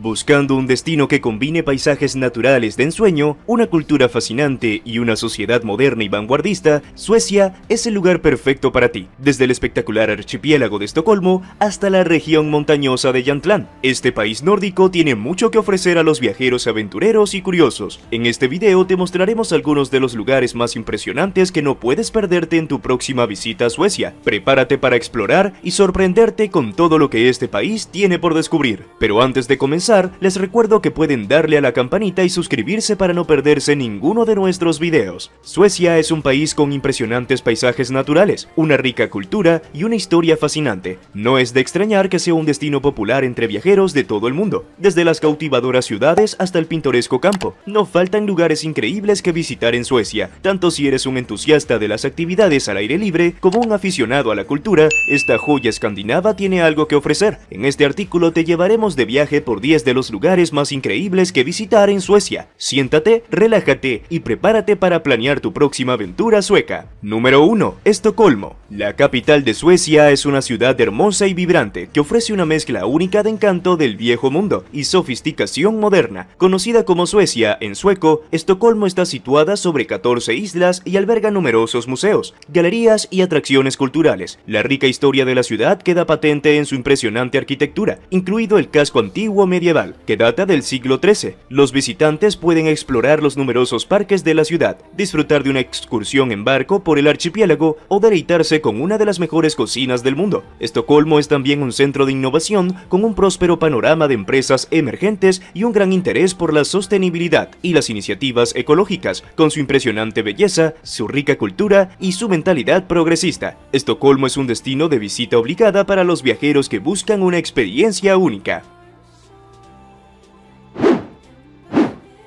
buscando un destino que combine paisajes naturales de ensueño, una cultura fascinante y una sociedad moderna y vanguardista, Suecia es el lugar perfecto para ti, desde el espectacular archipiélago de Estocolmo hasta la región montañosa de Yantlán. Este país nórdico tiene mucho que ofrecer a los viajeros aventureros y curiosos. En este video te mostraremos algunos de los lugares más impresionantes que no puedes perderte en tu próxima visita a Suecia. Prepárate para explorar y sorprenderte con todo lo que este país tiene por descubrir. Pero antes de comenzar, les recuerdo que pueden darle a la campanita y suscribirse para no perderse ninguno de nuestros videos. Suecia es un país con impresionantes paisajes naturales, una rica cultura y una historia fascinante. No es de extrañar que sea un destino popular entre viajeros de todo el mundo, desde las cautivadoras ciudades hasta el pintoresco campo. No faltan lugares increíbles que visitar en Suecia, tanto si eres un entusiasta de las actividades al aire libre como un aficionado a la cultura, esta joya escandinava tiene algo que ofrecer. En este artículo te llevaremos de viaje por 10 de los lugares más increíbles que visitar en Suecia. Siéntate, relájate y prepárate para planear tu próxima aventura sueca. Número 1. Estocolmo. La capital de Suecia es una ciudad hermosa y vibrante que ofrece una mezcla única de encanto del viejo mundo y sofisticación moderna. Conocida como Suecia en sueco, Estocolmo está situada sobre 14 islas y alberga numerosos museos, galerías y atracciones culturales. La rica historia de la ciudad queda patente en su impresionante arquitectura, incluido el casco antiguo medieval que data del siglo XIII. Los visitantes pueden explorar los numerosos parques de la ciudad, disfrutar de una excursión en barco por el archipiélago o deleitarse con una de las mejores cocinas del mundo. Estocolmo es también un centro de innovación con un próspero panorama de empresas emergentes y un gran interés por la sostenibilidad y las iniciativas ecológicas, con su impresionante belleza, su rica cultura y su mentalidad progresista. Estocolmo es un destino de visita obligada para los viajeros que buscan una experiencia única.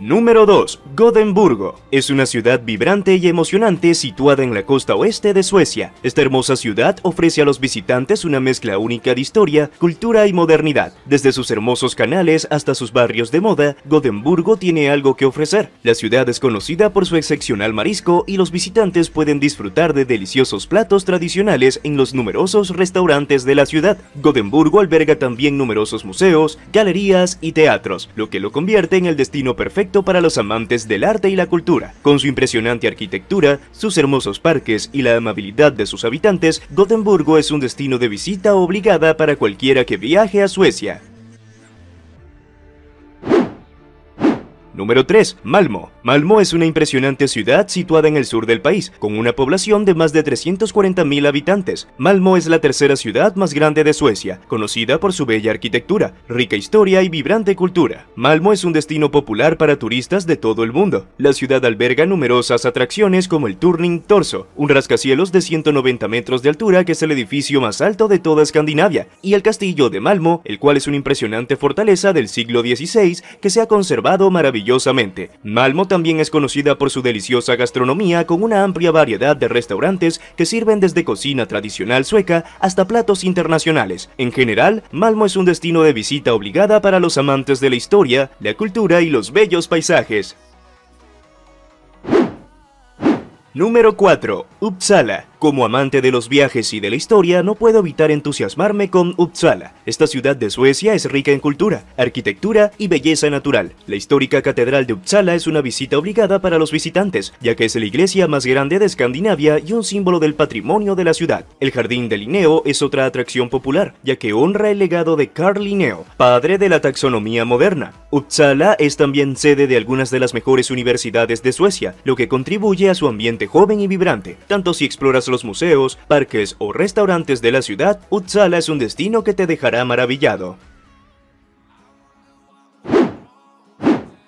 Número 2. Gotemburgo. Es una ciudad vibrante y emocionante situada en la costa oeste de Suecia. Esta hermosa ciudad ofrece a los visitantes una mezcla única de historia, cultura y modernidad. Desde sus hermosos canales hasta sus barrios de moda, Gotemburgo tiene algo que ofrecer. La ciudad es conocida por su excepcional marisco y los visitantes pueden disfrutar de deliciosos platos tradicionales en los numerosos restaurantes de la ciudad. Gotemburgo alberga también numerosos museos, galerías y teatros, lo que lo convierte en el destino perfecto para los amantes del arte y la cultura. Con su impresionante arquitectura, sus hermosos parques y la amabilidad de sus habitantes, Gotemburgo es un destino de visita obligada para cualquiera que viaje a Suecia. Número 3. Malmo. Malmo es una impresionante ciudad situada en el sur del país, con una población de más de 340.000 habitantes. Malmo es la tercera ciudad más grande de Suecia, conocida por su bella arquitectura, rica historia y vibrante cultura. Malmo es un destino popular para turistas de todo el mundo. La ciudad alberga numerosas atracciones como el Turning Torso, un rascacielos de 190 metros de altura que es el edificio más alto de toda Escandinavia, y el castillo de Malmo, el cual es una impresionante fortaleza del siglo XVI que se ha conservado maravillosamente maravillosamente. Malmo también es conocida por su deliciosa gastronomía con una amplia variedad de restaurantes que sirven desde cocina tradicional sueca hasta platos internacionales. En general, Malmo es un destino de visita obligada para los amantes de la historia, la cultura y los bellos paisajes. Número 4. Uppsala como amante de los viajes y de la historia, no puedo evitar entusiasmarme con Uppsala. Esta ciudad de Suecia es rica en cultura, arquitectura y belleza natural. La histórica catedral de Uppsala es una visita obligada para los visitantes, ya que es la iglesia más grande de Escandinavia y un símbolo del patrimonio de la ciudad. El jardín de Linneo es otra atracción popular, ya que honra el legado de Carl Linneo, padre de la taxonomía moderna. Uppsala es también sede de algunas de las mejores universidades de Suecia, lo que contribuye a su ambiente joven y vibrante. Tanto si exploras los museos, parques o restaurantes de la ciudad, Utsala es un destino que te dejará maravillado.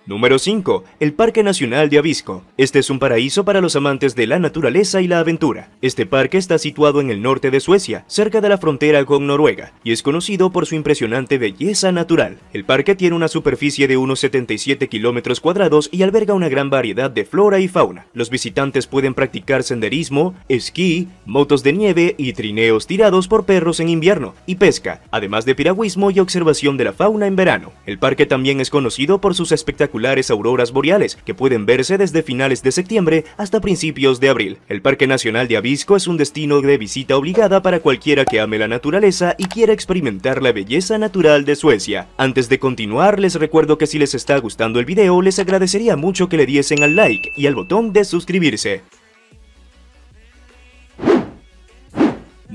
Número 5. El Parque Nacional de Avisco. Este es un paraíso para los amantes de la naturaleza y la aventura. Este parque está situado en el norte de Suecia, cerca de la frontera con Noruega, y es conocido por su impresionante belleza natural. El parque tiene una superficie de unos 77 kilómetros cuadrados y alberga una gran variedad de flora y fauna. Los visitantes pueden practicar senderismo, esquí, motos de nieve y trineos tirados por perros en invierno, y pesca, además de piragüismo y observación de la fauna en verano. El parque también es conocido por sus espectaculares auroras boreales que pueden verse desde finales de septiembre hasta principios de abril. El Parque Nacional de Abisco es un destino de visita obligada para cualquiera que ame la naturaleza y quiera experimentar la belleza natural de Suecia. Antes de continuar, les recuerdo que si les está gustando el video, les agradecería mucho que le diesen al like y al botón de suscribirse.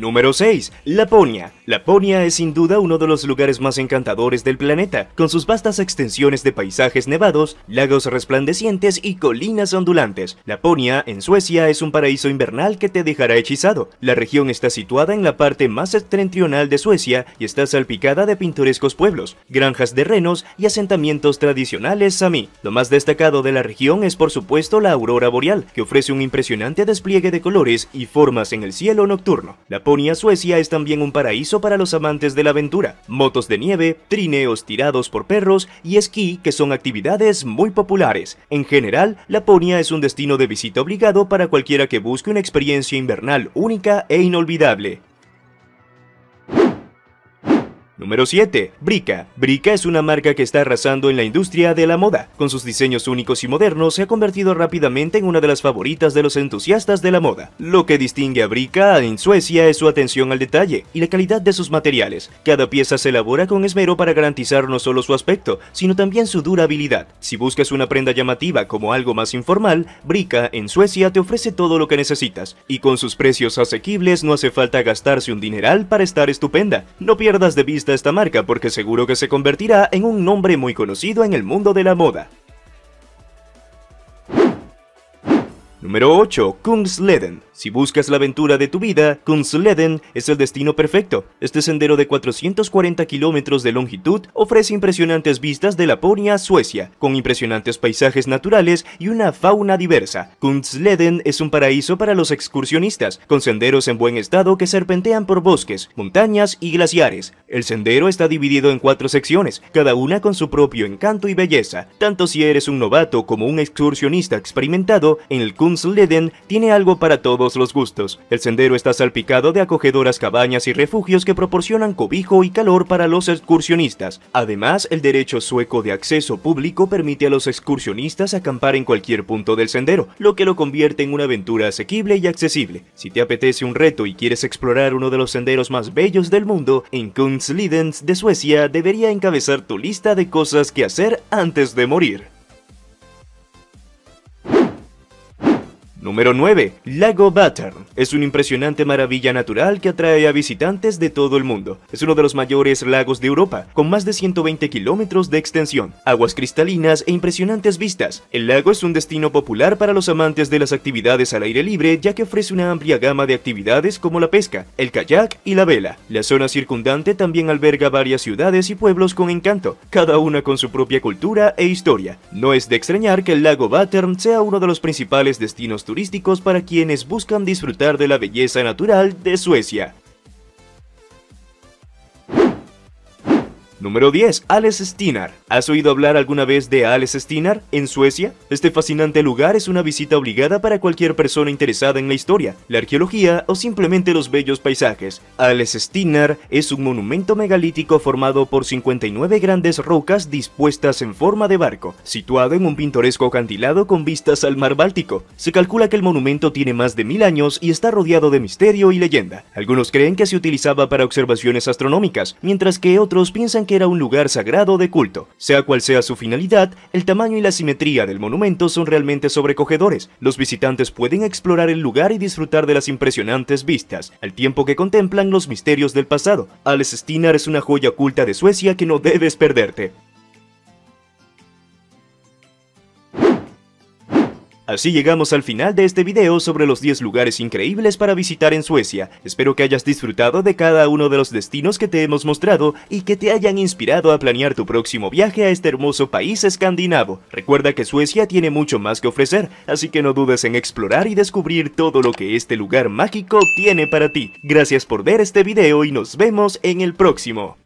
Número 6. Laponia. Laponia es sin duda uno de los lugares más encantadores del planeta, con sus vastas extensiones de paisajes nevados, lagos resplandecientes y colinas ondulantes. Laponia, en Suecia, es un paraíso invernal que te dejará hechizado. La región está situada en la parte más septentrional de Suecia y está salpicada de pintorescos pueblos, granjas de renos y asentamientos tradicionales samí. Lo más destacado de la región es por supuesto la aurora boreal, que ofrece un impresionante despliegue de colores y formas en el cielo nocturno. Laponia, Suecia es también un paraíso para los amantes de la aventura. Motos de nieve, trineos tirados por perros y esquí que son actividades muy populares. En general, Laponia es un destino de visita obligado para cualquiera que busque una experiencia invernal única e inolvidable. Número 7. Brica. Brica es una marca que está arrasando en la industria de la moda. Con sus diseños únicos y modernos, se ha convertido rápidamente en una de las favoritas de los entusiastas de la moda. Lo que distingue a Brica en Suecia es su atención al detalle y la calidad de sus materiales. Cada pieza se elabora con esmero para garantizar no solo su aspecto, sino también su durabilidad. Si buscas una prenda llamativa como algo más informal, Brica en Suecia te ofrece todo lo que necesitas, y con sus precios asequibles no hace falta gastarse un dineral para estar estupenda. No pierdas de vista esta marca porque seguro que se convertirá en un nombre muy conocido en el mundo de la moda. Número 8. Kungsleden si buscas la aventura de tu vida, kunstleden es el destino perfecto. Este sendero de 440 kilómetros de longitud ofrece impresionantes vistas de Laponia, Suecia, con impresionantes paisajes naturales y una fauna diversa. kunstleden es un paraíso para los excursionistas, con senderos en buen estado que serpentean por bosques, montañas y glaciares. El sendero está dividido en cuatro secciones, cada una con su propio encanto y belleza. Tanto si eres un novato como un excursionista experimentado, en el kunstleden tiene algo para todos los gustos. El sendero está salpicado de acogedoras cabañas y refugios que proporcionan cobijo y calor para los excursionistas. Además, el derecho sueco de acceso público permite a los excursionistas acampar en cualquier punto del sendero, lo que lo convierte en una aventura asequible y accesible. Si te apetece un reto y quieres explorar uno de los senderos más bellos del mundo, en Kungslidens de Suecia debería encabezar tu lista de cosas que hacer antes de morir. Número 9. Lago Battern. Es una impresionante maravilla natural que atrae a visitantes de todo el mundo. Es uno de los mayores lagos de Europa, con más de 120 kilómetros de extensión, aguas cristalinas e impresionantes vistas. El lago es un destino popular para los amantes de las actividades al aire libre, ya que ofrece una amplia gama de actividades como la pesca, el kayak y la vela. La zona circundante también alberga varias ciudades y pueblos con encanto, cada una con su propia cultura e historia. No es de extrañar que el lago Battern sea uno de los principales destinos turísticos para quienes buscan disfrutar de la belleza natural de Suecia. Número 10. Alex Stinar. ¿Has oído hablar alguna vez de Alex Stinar en Suecia? Este fascinante lugar es una visita obligada para cualquier persona interesada en la historia, la arqueología o simplemente los bellos paisajes. Alex Stinar es un monumento megalítico formado por 59 grandes rocas dispuestas en forma de barco, situado en un pintoresco acantilado con vistas al mar Báltico. Se calcula que el monumento tiene más de mil años y está rodeado de misterio y leyenda. Algunos creen que se utilizaba para observaciones astronómicas, mientras que otros piensan que era un lugar sagrado de culto. Sea cual sea su finalidad, el tamaño y la simetría del monumento son realmente sobrecogedores. Los visitantes pueden explorar el lugar y disfrutar de las impresionantes vistas, al tiempo que contemplan los misterios del pasado. Stinar es una joya oculta de Suecia que no debes perderte. Así llegamos al final de este video sobre los 10 lugares increíbles para visitar en Suecia. Espero que hayas disfrutado de cada uno de los destinos que te hemos mostrado y que te hayan inspirado a planear tu próximo viaje a este hermoso país escandinavo. Recuerda que Suecia tiene mucho más que ofrecer, así que no dudes en explorar y descubrir todo lo que este lugar mágico tiene para ti. Gracias por ver este video y nos vemos en el próximo.